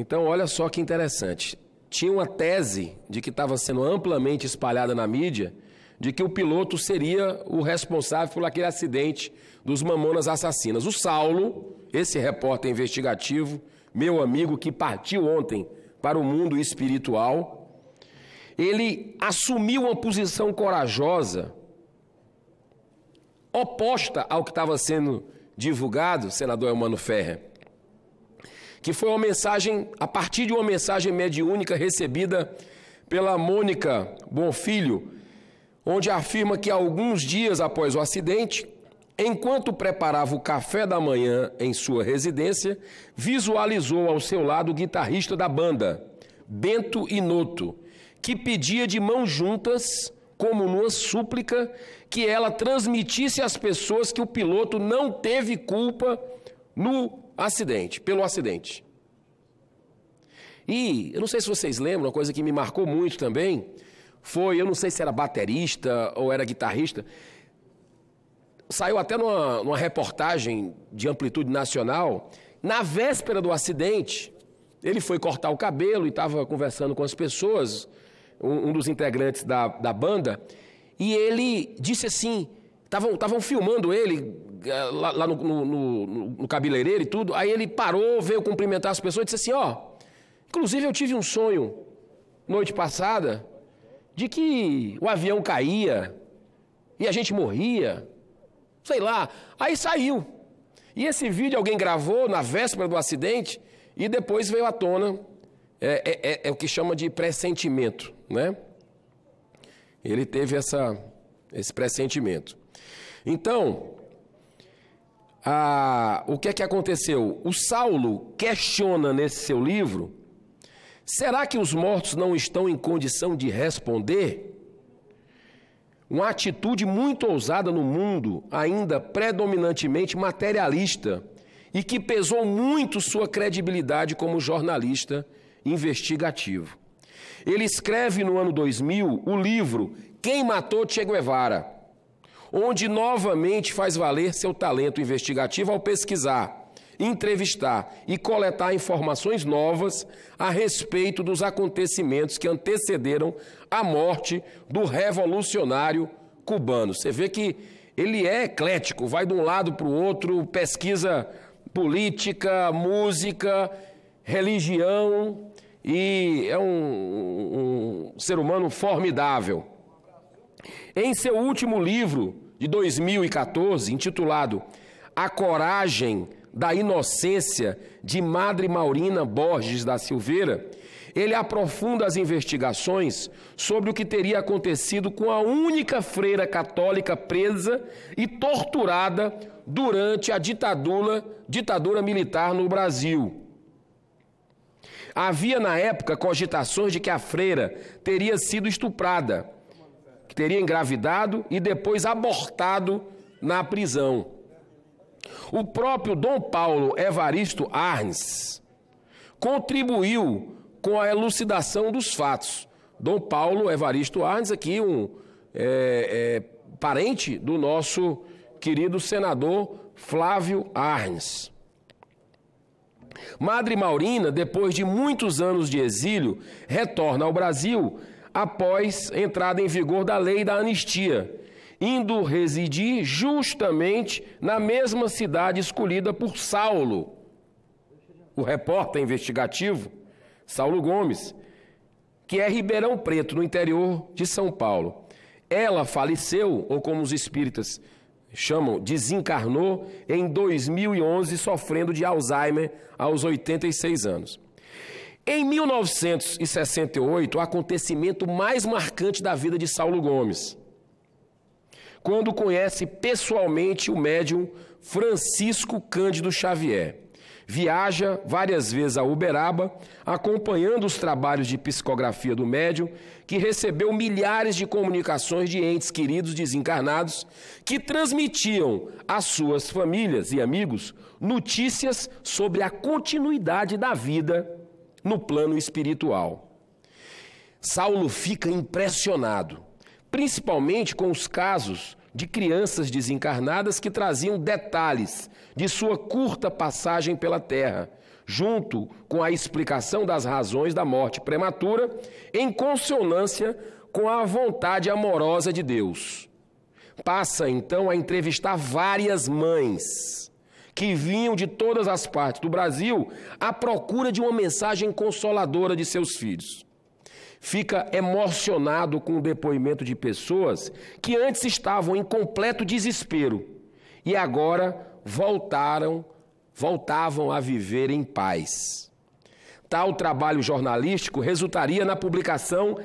Então, olha só que interessante. Tinha uma tese de que estava sendo amplamente espalhada na mídia de que o piloto seria o responsável por aquele acidente dos mamonas assassinas. O Saulo, esse repórter investigativo, meu amigo que partiu ontem para o mundo espiritual, ele assumiu uma posição corajosa oposta ao que estava sendo divulgado, senador Emmanuel Ferrer que foi uma mensagem, a partir de uma mensagem mediúnica recebida pela Mônica Bonfilho, onde afirma que alguns dias após o acidente, enquanto preparava o café da manhã em sua residência, visualizou ao seu lado o guitarrista da banda, Bento Inoto, que pedia de mãos juntas, como numa súplica, que ela transmitisse às pessoas que o piloto não teve culpa no Acidente, pelo acidente. E eu não sei se vocês lembram, uma coisa que me marcou muito também foi, eu não sei se era baterista ou era guitarrista, saiu até numa, numa reportagem de amplitude nacional, na véspera do acidente, ele foi cortar o cabelo e estava conversando com as pessoas, um, um dos integrantes da, da banda, e ele disse assim: Estavam filmando ele eh, lá, lá no, no, no, no, cabeleireiro e tudo. Aí ele parou, veio cumprimentar as pessoas e disse assim: Ó, inclusive eu tive um sonho noite passada de que o avião caía e a gente morria. Sei lá. Aí saiu. E esse vídeo alguém gravou na véspera do acidente e depois veio à tona. É, é, é, é o que chama de pressentimento, né? Ele teve essa, esse pressentimento. Então, a, o que é que aconteceu? O Saulo questiona nesse seu livro: será que os mortos não estão em condição de responder? Uma atitude muito ousada no mundo, ainda predominantemente materialista, e que pesou muito sua credibilidade como jornalista investigativo. Ele escreve no ano 2000 o livro Quem Matou Che Guevara? onde novamente faz valer seu talento investigativo ao pesquisar, entrevistar e coletar informações novas a respeito dos acontecimentos que antecederam a morte do revolucionário cubano. Você vê que ele é eclético, vai de um lado para o outro, pesquisa política, música, religião e é um, um ser humano formidável. Em seu último livro, de 2014, intitulado A Coragem da Inocência de Madre Maurina Borges da Silveira, ele aprofunda as investigações sobre o que teria acontecido com a única freira católica presa e torturada durante a ditadura, ditadura militar no Brasil. Havia na época cogitações de que a freira teria sido estuprada teria engravidado e depois abortado na prisão. O próprio Dom Paulo Evaristo Arnes contribuiu com a elucidação dos fatos. Dom Paulo Evaristo Arnes, aqui um é, é, parente do nosso querido senador Flávio Arnes. Madre Maurina, depois de muitos anos de exílio, retorna ao Brasil após entrada em vigor da lei da anistia, indo residir justamente na mesma cidade escolhida por Saulo, o repórter investigativo Saulo Gomes, que é Ribeirão Preto, no interior de São Paulo. Ela faleceu, ou como os espíritas chamam, desencarnou em 2011, sofrendo de Alzheimer aos 86 anos. Em 1968, o acontecimento mais marcante da vida de Saulo Gomes, quando conhece pessoalmente o médium Francisco Cândido Xavier. Viaja várias vezes a Uberaba, acompanhando os trabalhos de psicografia do médium, que recebeu milhares de comunicações de entes queridos desencarnados que transmitiam às suas famílias e amigos notícias sobre a continuidade da vida no plano espiritual. Saulo fica impressionado, principalmente com os casos de crianças desencarnadas que traziam detalhes de sua curta passagem pela Terra, junto com a explicação das razões da morte prematura, em consonância com a vontade amorosa de Deus. Passa então a entrevistar várias mães que vinham de todas as partes do Brasil à procura de uma mensagem consoladora de seus filhos. Fica emocionado com o depoimento de pessoas que antes estavam em completo desespero e agora voltaram, voltavam a viver em paz. Tal trabalho jornalístico resultaria na publicação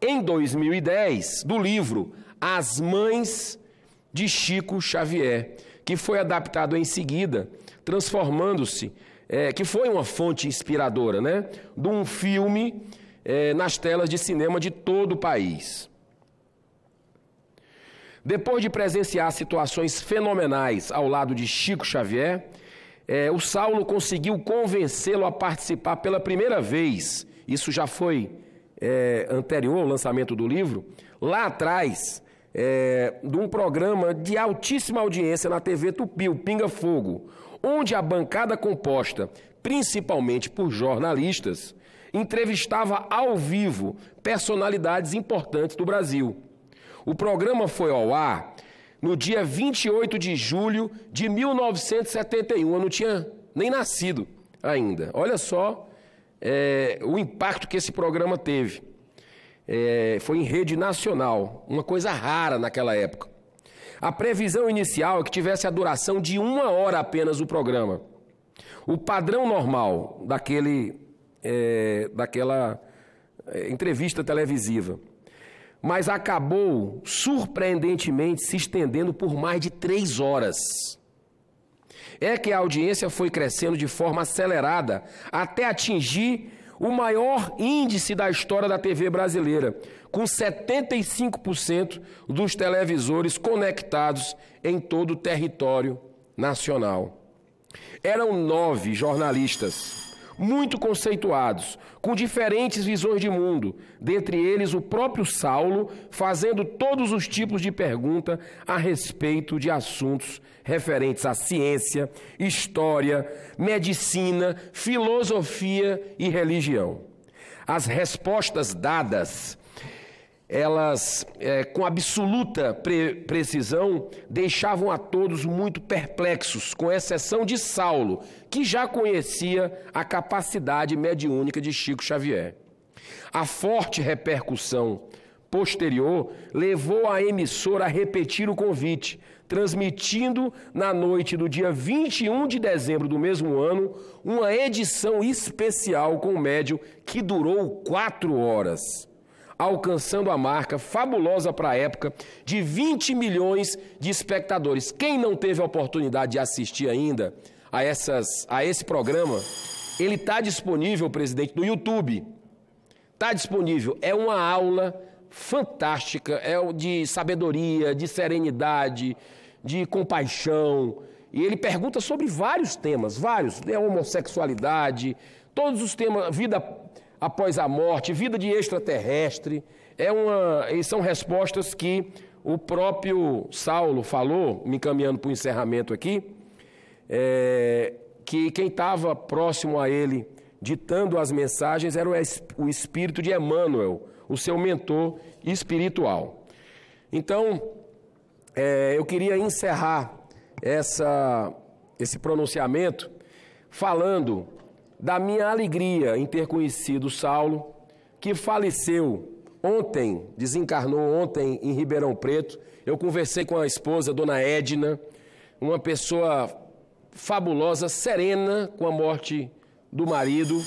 em 2010 do livro As Mães de Chico Xavier, que foi adaptado em seguida, transformando-se, é, que foi uma fonte inspiradora, né? De um filme é, nas telas de cinema de todo o país. Depois de presenciar situações fenomenais ao lado de Chico Xavier, é, o Saulo conseguiu convencê-lo a participar pela primeira vez. Isso já foi é, anterior ao lançamento do livro. Lá atrás, é, de um programa de altíssima audiência na TV Tupi, o Pinga Fogo, onde a bancada composta principalmente por jornalistas, entrevistava ao vivo personalidades importantes do Brasil. O programa foi ao ar no dia 28 de julho de 1971. Eu não tinha nem nascido ainda. Olha só é, o impacto que esse programa teve é, foi em rede nacional, uma coisa rara naquela época. A previsão inicial é que tivesse a duração de uma hora apenas o programa. O padrão normal daquele, é, daquela é, entrevista televisiva. Mas acabou surpreendentemente se estendendo por mais de três horas. É que a audiência foi crescendo de forma acelerada até atingir o maior índice da história da TV brasileira, com 75% dos televisores conectados em todo o território nacional. Eram nove jornalistas muito conceituados, com diferentes visões de mundo, dentre eles o próprio Saulo, fazendo todos os tipos de pergunta a respeito de assuntos referentes à ciência, história, medicina, filosofia e religião. As respostas dadas elas, é, com absoluta pre precisão, deixavam a todos muito perplexos, com exceção de Saulo, que já conhecia a capacidade mediúnica de Chico Xavier. A forte repercussão posterior levou a emissora a repetir o convite, transmitindo na noite do dia 21 de dezembro do mesmo ano uma edição especial com o médio que durou quatro horas alcançando a marca fabulosa para a época de 20 milhões de espectadores. Quem não teve a oportunidade de assistir ainda a, essas, a esse programa, ele está disponível, presidente, no YouTube. Está disponível. É uma aula fantástica, é de sabedoria, de serenidade, de compaixão. E ele pergunta sobre vários temas, vários, né? homossexualidade, todos os temas, vida após a morte, vida de extraterrestre, é uma, e são respostas que o próprio Saulo falou, me encaminhando para o encerramento aqui, é, que quem estava próximo a ele, ditando as mensagens, era o espírito de Emmanuel, o seu mentor espiritual. Então, é, eu queria encerrar essa, esse pronunciamento falando da minha alegria em ter conhecido Saulo, que faleceu ontem, desencarnou ontem em Ribeirão Preto. Eu conversei com a esposa, dona Edna, uma pessoa fabulosa, serena com a morte do marido.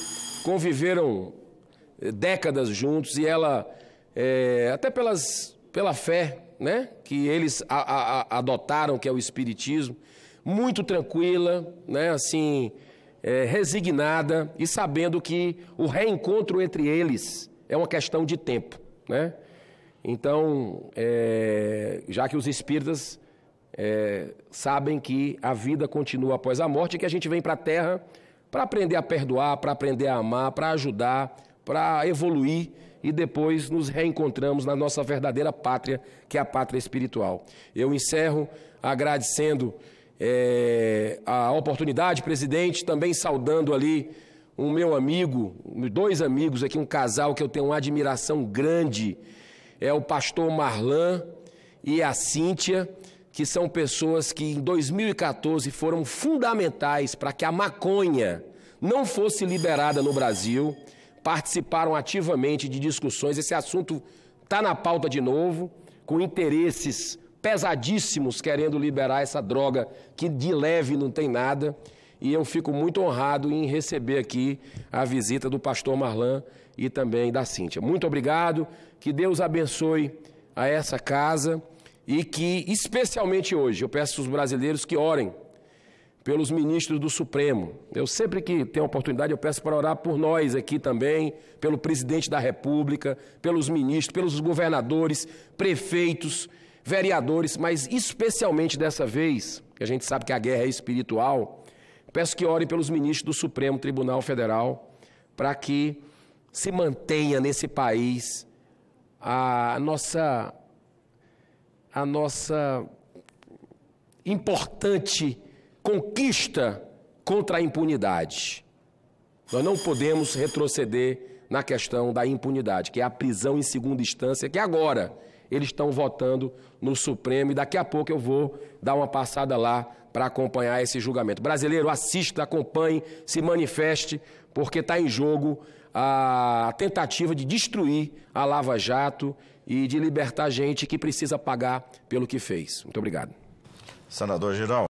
Conviveram eh, décadas juntos e ela, é, até pelas, pela fé né, que eles a, a, a adotaram, que é o Espiritismo, muito tranquila, né, assim é, resignada e sabendo que o reencontro entre eles é uma questão de tempo. Né? Então, é, já que os espíritas é, sabem que a vida continua após a morte e que a gente vem para a Terra para aprender a perdoar, para aprender a amar, para ajudar, para evoluir e depois nos reencontramos na nossa verdadeira pátria, que é a pátria espiritual. Eu encerro agradecendo é, a oportunidade, presidente, também saudando ali um meu amigo, dois amigos aqui, um casal que eu tenho uma admiração grande, é o pastor Marlan e a Cíntia, que são pessoas que em 2014 foram fundamentais para que a maconha não fosse liberada no Brasil, participaram ativamente de discussões, esse assunto está na pauta de novo, com interesses pesadíssimos querendo liberar essa droga que de leve não tem nada. E eu fico muito honrado em receber aqui a visita do pastor Marlan e também da Cíntia. Muito obrigado, que Deus abençoe a essa casa e que, especialmente hoje, eu peço aos brasileiros que orem pelos ministros do Supremo. Eu sempre que tenho oportunidade, eu peço para orar por nós aqui também, pelo presidente da República, pelos ministros, pelos governadores, prefeitos vereadores, mas especialmente dessa vez, que a gente sabe que a guerra é espiritual, peço que orem pelos ministros do Supremo Tribunal Federal para que se mantenha nesse país a nossa a nossa importante conquista contra a impunidade. Nós não podemos retroceder na questão da impunidade, que é a prisão em segunda instância, que agora eles estão votando no Supremo e daqui a pouco eu vou dar uma passada lá para acompanhar esse julgamento. Brasileiro, assista, acompanhe, se manifeste, porque está em jogo a tentativa de destruir a Lava Jato e de libertar gente que precisa pagar pelo que fez. Muito obrigado. Senador Geral.